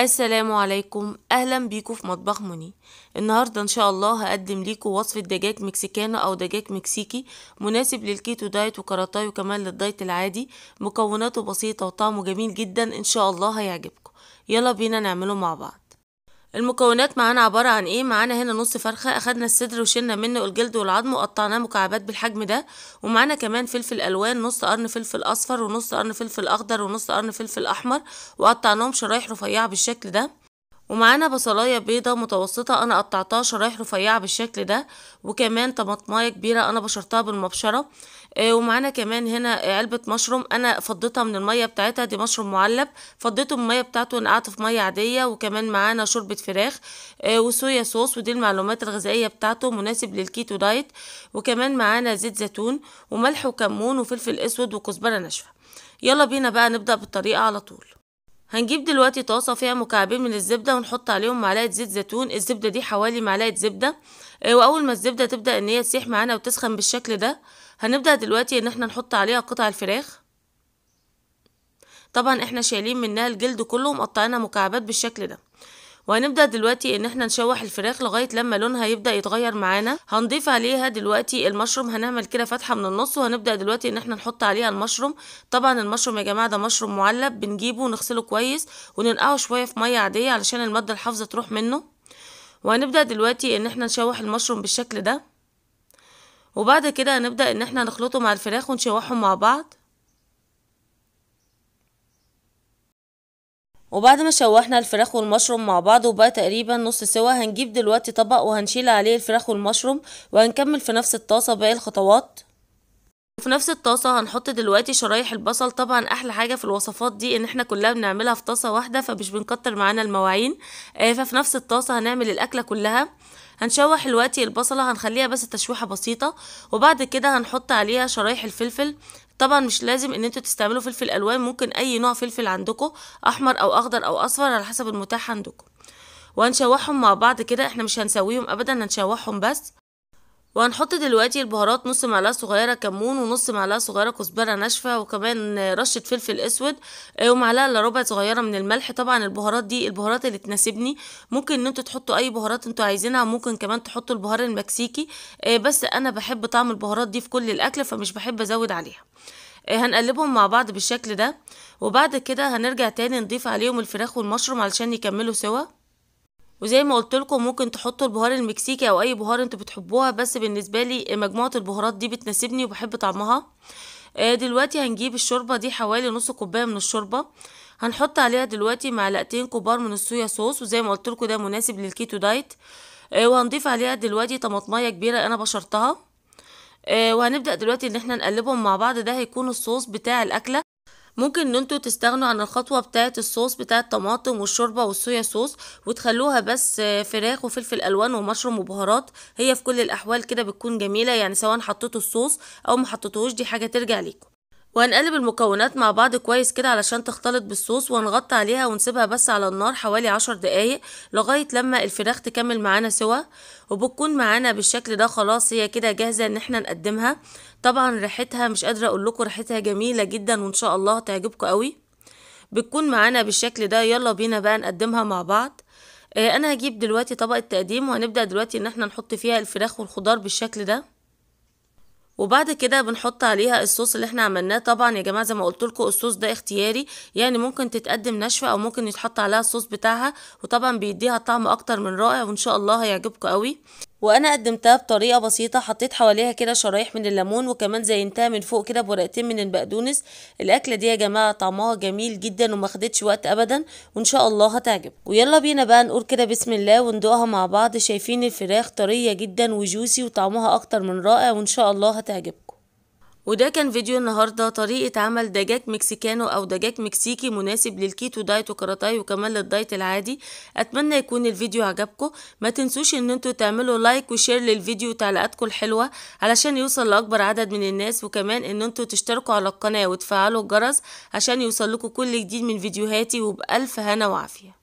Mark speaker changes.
Speaker 1: السلام عليكم اهلا بيكم في مطبخ موني النهارده ان شاء الله هقدم ليكم وصفه دجاج مكسيكانو او دجاج مكسيكي مناسب للكيتو دايت وكاراتاي وكمان للدايت العادي مكوناته بسيطه وطعمه جميل جدا ان شاء الله هيعجبكم يلا بينا نعمله مع بعض المكونات معانا عبارة عن ايه معانا هنا نص فرخة اخدنا الصدر وشلنا منه الجلد والعظم وقطعناه مكعبات بالحجم ده ومعانا كمان فلفل الوان نص قرن فلفل اصفر ونص قرن فلفل اخضر ونص قرن فلفل احمر وقطعناهم شرايح رفيعة بالشكل ده ومعانا بصلايه بيضه متوسطه انا قطعتها شرايح رفيعه بالشكل ده وكمان طماطمايه كبيره انا بشرتها بالمبشره آه، ومعانا كمان هنا علبه مشروم انا فضيتها من الميه بتاعتها دي مشروم معلب فضيته من الميه بتاعته ونقعته في ميه عاديه وكمان معانا شوربه فراخ آه، وصويا صوص ودي المعلومات الغذائيه بتاعته مناسب للكيتو دايت وكمان معانا زيت زيتون وملح وكمون وفلفل اسود وكزبره ناشفه يلا بينا بقى نبدأ بالطريقة على طول هنجيب دلوقتي طاسة فيها مكعبين من الزبدة ونحط عليهم معلقة زيت زيتون الزبدة دي حوالي معلقة زبدة آه، واول ما الزبدة تبدأ ان هي تسيح معانا وتسخن بالشكل ده هنبدأ دلوقتي ان احنا نحط عليها قطع الفراخ طبعا احنا شايلين منها الجلد كله ومقطعينها مكعبات بالشكل ده وهنبدأ دلوقتي ان احنا نشوح الفراخ لغاية لما لونها يبدأ يتغير معانا هنضيف عليها دلوقتي المشروم هنعمل كده فتحة من النص وهنبدأ دلوقتي ان احنا نحط عليها المشروم طبعا المشروم يا جماعة ده مشروم معلب بنجيبه ونغسله كويس وننقعه شوية في مية عادية علشان المادة الحافظة تروح منه وهنبدأ دلوقتي ان احنا نشوح المشروم بالشكل ده وبعد كده هنبدأ ان احنا نخلطه مع الفراخ ونشوحهم مع بعض وبعد ما شوحنا الفراخ والمشروم مع بعض وبقى تقريبا نص سوا هنجيب دلوقتي طبق وهنشيل عليه الفراخ والمشروم وهنكمل في نفس الطاسة باقي الخطوات وفي نفس الطاسة هنحط دلوقتي شرايح البصل طبعا احلى حاجة في الوصفات دي ان احنا كلها بنعملها في طاسة واحدة فمش بنكتر معانا المواعين آه، ففي نفس الطاسة هنعمل الاكلة كلها هنشوح دلوقتي البصلة هنخليها بس تشويحة بسيطة وبعد كده هنحط عليها شرايح الفلفل طبعا مش لازم ان انتوا تستعملوا فلفل الوان ممكن اي نوع فلفل عندكم احمر او اخضر او اصفر على حسب المتاح عندكم وهنشوحهم مع بعض كده احنا مش هنسويهم ابدا هنشوحهم بس وهنحط دلوقتي البهارات نص معلقه صغيره كمون ونص معلقه صغيره كزبره ناشفه وكمان رشه فلفل اسود ومعلقه الا ربع صغيره من الملح طبعا البهارات دي البهارات اللي تناسبني ممكن ان انتوا تحطوا اي بهارات انتوا عايزينها ممكن كمان تحطوا البهار المكسيكي آه، بس انا بحب طعم البهارات دي في كل الاكل فمش بحب ازود عليها آه، هنقلبهم مع بعض بالشكل ده وبعد كده هنرجع تاني نضيف عليهم الفراخ والمشروم علشان يكملوا سوا وزي ما قلت لكم ممكن تحطوا البهار المكسيكي او اي بهار انتوا بتحبوها بس بالنسبه لي مجموعه البهارات دي بتناسبني وبحب طعمها آه، دلوقتي هنجيب الشوربه دي حوالي نص كوبايه من الشوربه هنحط عليها دلوقتي معلقتين كبار من الصويا صوص وزي ما قلت لكم ده مناسب للكيتو دايت آه، وهنضيف عليها دلوقتي طماطميه كبيره انا بشرتها آه، وهنبدا دلوقتي ان احنا نقلبهم مع بعض ده هيكون الصوص بتاع الاكله ممكن ان انتوا تستغنوا عن الخطوه بتاعه الصوص بتاعه الطماطم والشوربه والصويا صوص وتخلوها بس فراخ وفلفل الوان ومشروم وبهارات هي في كل الاحوال كده بتكون جميله يعني سواء حطيتوا الصوص او ما دي حاجه ترجع ليكم وهنقلب المكونات مع بعض كويس كده علشان تختلط بالصوص وهنغطي عليها ونسيبها بس على النار حوالي عشر دقايق لغاية لما الفراخ تكمل معانا سوا وبتكون معانا بالشكل ده خلاص هي كده جاهزة ان احنا نقدمها طبعا ريحتها مش قادرة اقول لكم ريحتها جميلة جدا وان شاء الله هتعجبكم قوي بتكون معانا بالشكل ده يلا بينا بقى نقدمها مع بعض آه، انا هجيب دلوقتي طبق التقديم وهنبدأ دلوقتي ان احنا نحط فيها الفراخ والخضار بالشكل ده وبعد كده بنحط عليها الصوص اللي احنا عملناه طبعا يا جماعه زي ما قلت لكم الصوص ده اختياري يعني ممكن تتقدم ناشفه او ممكن يتحط عليها الصوص بتاعها وطبعا بيديها طعم اكتر من رائع وان شاء الله هيعجبكم قوي وانا قدمتها بطريقه بسيطه حطيت حواليها كده شرايح من الليمون وكمان زينتها من فوق كده بورقتين من البقدونس الاكله دي يا جماعه طعمها جميل جدا وما خدتش وقت ابدا وان شاء الله هتعجب ويلا بينا بقى نقول كده بسم الله وندوقها مع بعض شايفين الفراخ طريه جدا وجوسي وطعمها اكتر من رائع وان شاء الله هتعجبكم وده كان فيديو النهاردة طريقة عمل دجاج مكسيكانو أو دجاج مكسيكي مناسب للكيتو دايت وكاراتاي وكمان للدايت العادي أتمنى يكون الفيديو عجبكم ما تنسوش إن انتوا تعملوا لايك وشير للفيديو وتعليقاتكم الحلوة علشان يوصل لأكبر عدد من الناس وكمان إن انتوا تشتركوا على القناة وتفعلوا الجرس عشان يوصل لكم كل جديد من فيديوهاتي وبألف هنا وعافية